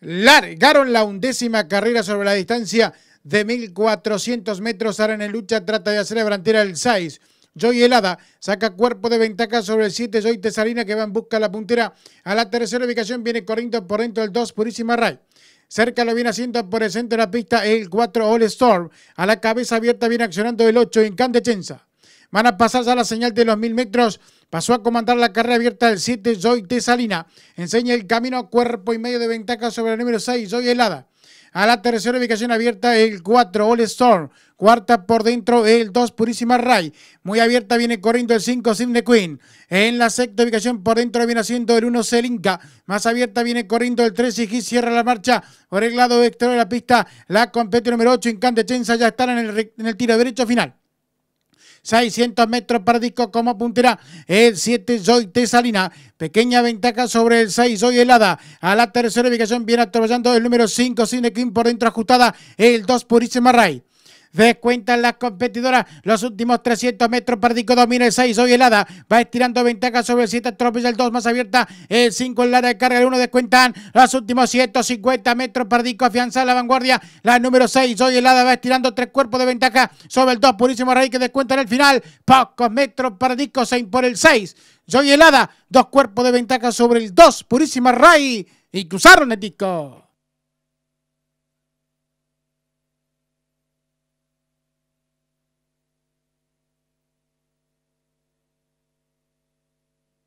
largaron la undécima carrera sobre la distancia de 1400 metros. Ahora en lucha trata de hacer la el 6. Joy Helada saca cuerpo de ventaja sobre el 7. Joy Tesalina que va en busca de la puntera. A la tercera ubicación viene corriendo por dentro del 2. Purísima Ray. Cerca lo viene haciendo por el centro de la pista el 4 All Storm. A la cabeza abierta viene accionando el 8 en Van a pasar ya la señal de los mil metros. Pasó a comandar la carrera abierta el 7, Joy Salina. Enseña el camino, cuerpo y medio de ventaja sobre el número 6, Joy Helada. A la tercera ubicación abierta, el 4, All Storm. Cuarta por dentro, el 2, Purísima Ray. Muy abierta viene corriendo el 5, Sidney Queen. En la sexta ubicación por dentro viene haciendo el 1, Selinka. Más abierta viene corriendo el 3, Sigi. cierra la marcha. Por el lado exterior de la pista, la compete número 8, Incante Chenza. Ya están en el tiro derecho final. 600 metros para disco como puntera el 7 Joy Tesalina. Pequeña ventaja sobre el 6 Joy Helada. A la tercera ubicación viene atropellando el número 5 Queen. por dentro ajustada el 2 Purísima Ray. Descuentan las competidoras los últimos 300 metros Pardico domina el 6. Soy helada va estirando ventaja sobre el 7. Atropella el 2 más abierta. El 5 en la de carga. El 1 descuentan los últimos 150 metros Perdico. afianza la vanguardia. La número 6. Soy helada va estirando tres cuerpos de ventaja sobre el 2. Purísimo Rey que descuenta en el final. Pocos metros perdico. se impone el 6. Soy helada. Dos cuerpos de ventaja sobre el 2. Purísimo Ray. Y cruzaron el disco.